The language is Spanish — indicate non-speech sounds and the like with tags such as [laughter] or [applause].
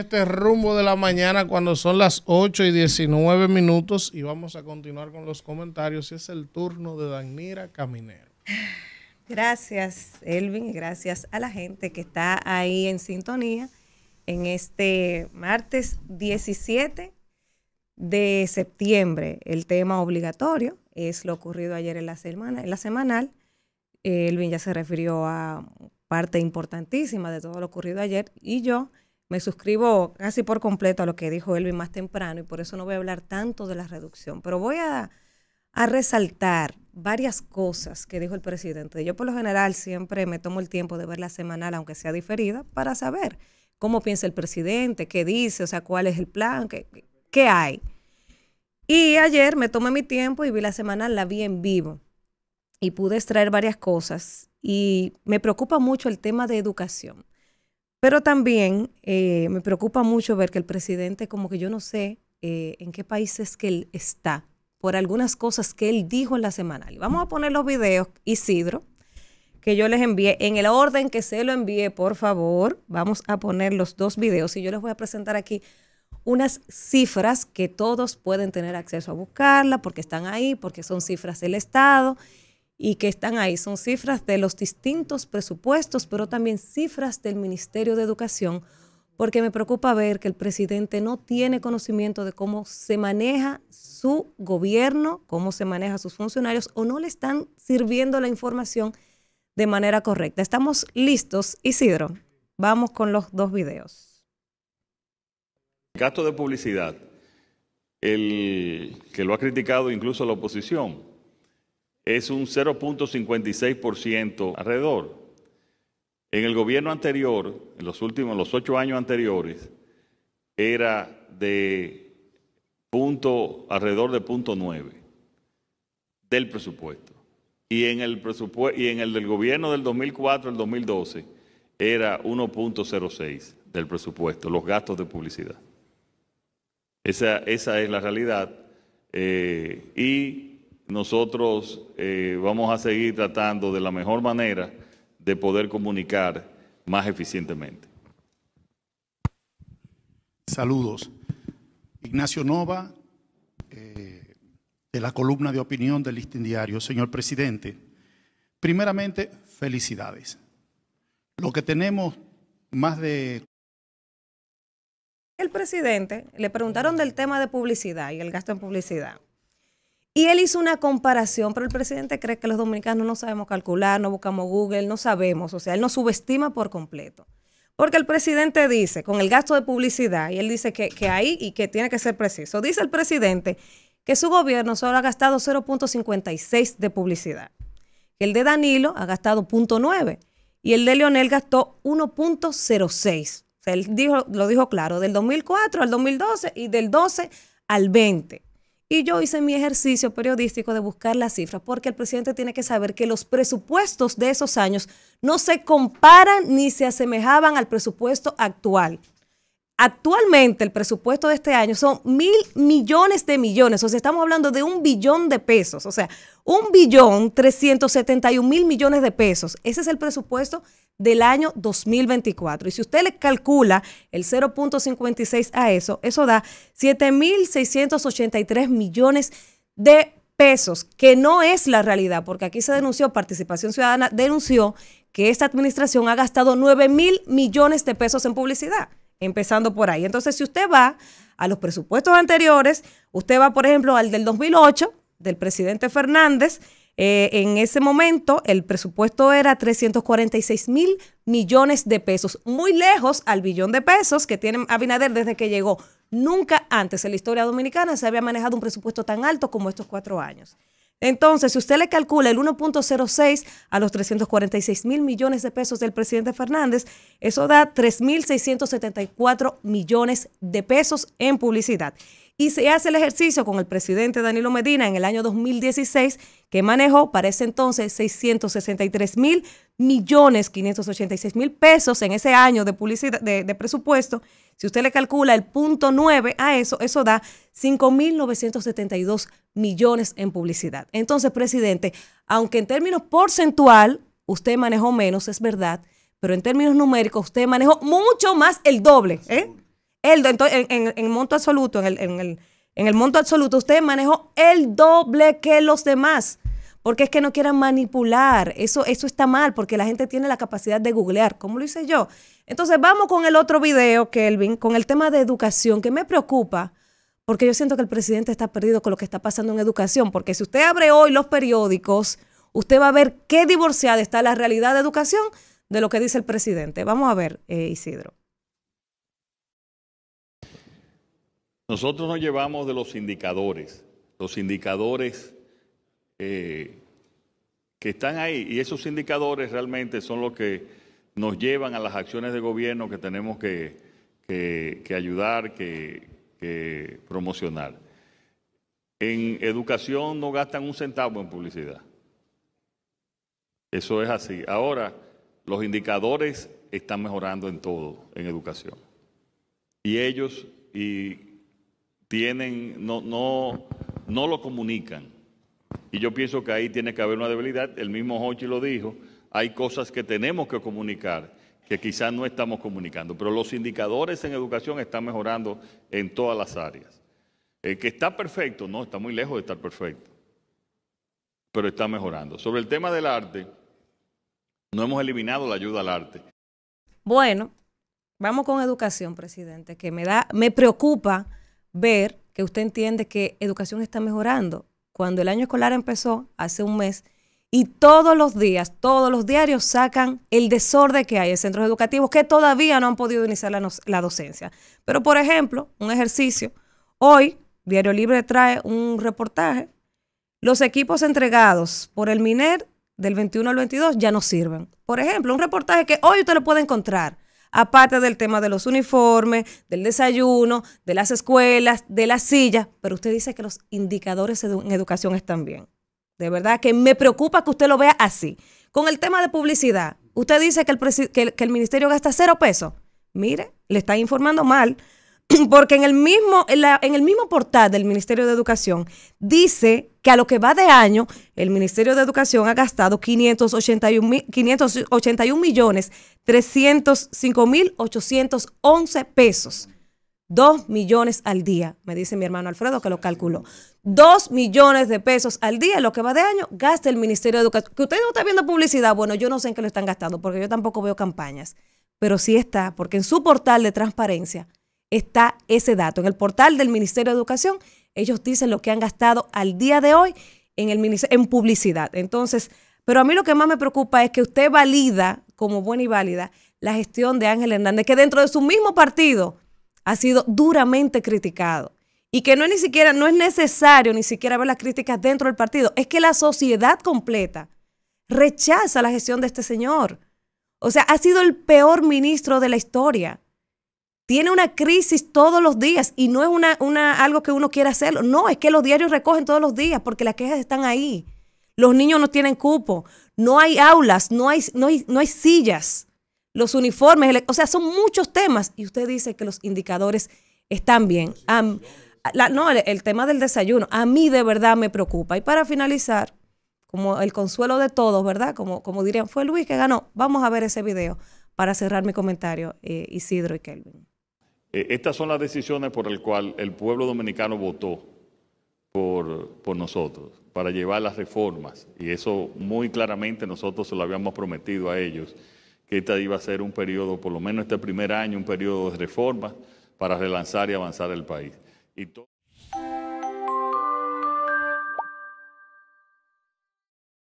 este rumbo de la mañana cuando son las 8 y 19 minutos y vamos a continuar con los comentarios. Es el turno de Danira Caminero. Gracias, Elvin, y gracias a la gente que está ahí en sintonía en este martes 17 de septiembre. El tema obligatorio es lo ocurrido ayer en la semana, en la semanal. Elvin ya se refirió a parte importantísima de todo lo ocurrido ayer y yo me suscribo casi por completo a lo que dijo Elvin más temprano y por eso no voy a hablar tanto de la reducción, pero voy a, resaltar varias cosas que dijo el presidente. Yo por lo general siempre me tomo el tiempo de ver la semanal, aunque sea diferida, para saber cómo piensa el presidente, qué dice, o sea, cuál es el plan, qué, qué hay. Y ayer me tomé mi tiempo y vi la semanal, la vi en vivo y pude extraer varias cosas. Y me preocupa mucho el tema de educación. Pero también eh, me preocupa mucho ver que el presidente, como que yo no sé eh, en qué países que él está, por algunas cosas que él dijo en la semana. Vamos a poner los videos, Isidro, que yo les envié, en el orden que se lo envié, por favor, vamos a poner los dos videos y yo les voy a presentar aquí unas cifras que todos pueden tener acceso a buscarla porque están ahí, porque son cifras del Estado y que están ahí. Son cifras de los distintos presupuestos, pero también cifras del Ministerio de Educación, porque me preocupa ver que el presidente no tiene conocimiento de cómo se maneja su gobierno, cómo se maneja sus funcionarios o no le están sirviendo la información de manera correcta. Estamos listos, Isidro. Vamos con los dos videos. Gasto de publicidad, el que lo ha criticado incluso la oposición es un 0.56% alrededor. En el gobierno anterior, en los últimos, los ocho años anteriores, era de punto, alrededor de punto nueve del presupuesto. Y en el presupuesto, y en el del gobierno del 2004 al 2012 era 1.06 del presupuesto, los gastos de publicidad. Esa, esa es la realidad. Eh, y nosotros eh, vamos a seguir tratando de la mejor manera de poder comunicar más eficientemente. Saludos. Ignacio Nova, eh, de la columna de opinión del Listín Diario. Señor presidente, primeramente, felicidades. Lo que tenemos más de... El presidente le preguntaron del tema de publicidad y el gasto en publicidad. Y él hizo una comparación, pero el presidente cree que los dominicanos no sabemos calcular, no buscamos Google, no sabemos, o sea, él nos subestima por completo. Porque el presidente dice, con el gasto de publicidad, y él dice que, que ahí y que tiene que ser preciso, dice el presidente que su gobierno solo ha gastado 0.56 de publicidad. que El de Danilo ha gastado 0.9 y el de Leonel gastó 1.06. O sea, él dijo, lo dijo claro, del 2004 al 2012 y del 12 al 20. Y yo hice mi ejercicio periodístico de buscar las cifras, porque el presidente tiene que saber que los presupuestos de esos años no se comparan ni se asemejaban al presupuesto actual. Actualmente el presupuesto de este año son mil millones de millones, o sea, estamos hablando de un billón de pesos, o sea, un billón trescientos setenta 371 mil millones de pesos. Ese es el presupuesto del año 2024. Y si usted le calcula el 0.56 a eso, eso da mil tres millones de pesos, que no es la realidad, porque aquí se denunció, Participación Ciudadana denunció que esta administración ha gastado nueve mil millones de pesos en publicidad empezando por ahí. Entonces, si usted va a los presupuestos anteriores, usted va, por ejemplo, al del 2008, del presidente Fernández, eh, en ese momento el presupuesto era 346 mil millones de pesos, muy lejos al billón de pesos que tiene Abinader desde que llegó. Nunca antes en la historia dominicana se había manejado un presupuesto tan alto como estos cuatro años. Entonces, si usted le calcula el 1.06 a los 346 mil millones de pesos del presidente Fernández, eso da 3.674 millones de pesos en publicidad. Y se hace el ejercicio con el presidente Danilo Medina en el año 2016, que manejó para ese entonces 663 mil millones 586 mil pesos en ese año de publicidad de, presupuesto. Si usted le calcula el punto 9 a eso, eso da 5.972 millones en publicidad. Entonces, presidente, aunque en términos porcentual usted manejó menos, es verdad, pero en términos numéricos usted manejó mucho más el doble. ¿eh? El, en, en, monto absoluto, en el, en, el, en el monto absoluto, usted manejó el doble que los demás porque es que no quieran manipular. Eso, eso está mal, porque la gente tiene la capacidad de googlear, como lo hice yo. Entonces, vamos con el otro video, Kelvin, con el tema de educación, que me preocupa, porque yo siento que el presidente está perdido con lo que está pasando en educación, porque si usted abre hoy los periódicos, usted va a ver qué divorciada está la realidad de educación de lo que dice el presidente. Vamos a ver, eh, Isidro. Nosotros nos llevamos de los indicadores. Los indicadores eh, que están ahí y esos indicadores realmente son los que nos llevan a las acciones de gobierno que tenemos que, ayudar, que, que promocionar. En educación no gastan un centavo en publicidad. Eso es así. Ahora, los indicadores están mejorando en todo, en educación. Y ellos y tienen, no, no, no lo comunican. Y yo pienso que ahí tiene que haber una debilidad. El mismo Hochi lo dijo, hay cosas que tenemos que comunicar que quizás no estamos comunicando, pero los indicadores en educación están mejorando en todas las áreas. El que está perfecto, no, está muy lejos de estar perfecto, pero está mejorando. Sobre el tema del arte, no hemos eliminado la ayuda al arte. Bueno, vamos con educación, presidente, que me da, me preocupa ver que usted entiende que educación está mejorando cuando el año escolar empezó hace un mes y todos los días, todos los diarios sacan el desorden que hay en centros educativos que todavía no han podido iniciar la, docencia. Pero, por ejemplo, un ejercicio. Hoy, Diario Libre trae un reportaje. Los equipos entregados por el MINER del 21 al 22 ya no sirven. Por ejemplo, un reportaje que hoy usted lo puede encontrar aparte del tema de los uniformes, del desayuno, de las escuelas, de las sillas, pero usted dice que los indicadores en educación están bien. De verdad que me preocupa que usted lo vea así. Con el tema de publicidad, usted dice que el, que el ministerio gasta cero pesos. Mire, le está informando mal [clears throat] porque en el mismo, en, el mismo portal del Ministerio de Educación dice que a lo que va de año, el Ministerio de Educación ha gastado 581.305.811 millones pesos. Dos millones al día, me dice mi hermano Alfredo que lo calculó. Dos millones de pesos al día, lo que va de año, gasta el Ministerio de Educación. Que ustedes no están viendo publicidad, bueno, yo no sé en qué lo están gastando, porque yo tampoco veo campañas, pero sí está, porque en su portal de transparencia está ese dato. En el portal del Ministerio de Educación, ellos dicen lo que han gastado al día de hoy en, el, en publicidad. Entonces, pero a mí lo que más me preocupa es que usted valida, como buena y válida, la gestión de Ángel Hernández, que dentro de su mismo partido ha sido duramente criticado. Y que no es ni siquiera, no es necesario ni siquiera ver las críticas dentro del partido. Es que la sociedad completa rechaza la gestión de este señor. O sea, ha sido el peor ministro de la historia tiene una crisis todos los días y no es una, una, algo que uno quiera hacerlo. No, es que los diarios recogen todos los días porque las quejas están ahí. Los niños no tienen cupo, no hay aulas, no hay, no hay, no hay sillas, los uniformes, o sea, son muchos temas. Y usted dice que los indicadores están bien. no, el, tema del desayuno a mí de verdad me preocupa. Y para finalizar, como el consuelo de todos, ¿verdad? Como, como dirían, fue Luis que ganó. Vamos a ver ese video para cerrar mi comentario, eh, Isidro y Kelvin. Eh, estas son las decisiones por las cuales el pueblo dominicano votó por, nosotros, para llevar las reformas. Y eso muy claramente nosotros se lo habíamos prometido a ellos, que esta iba a ser un periodo, por lo menos este primer año, un periodo de reformas para relanzar y avanzar el país. Y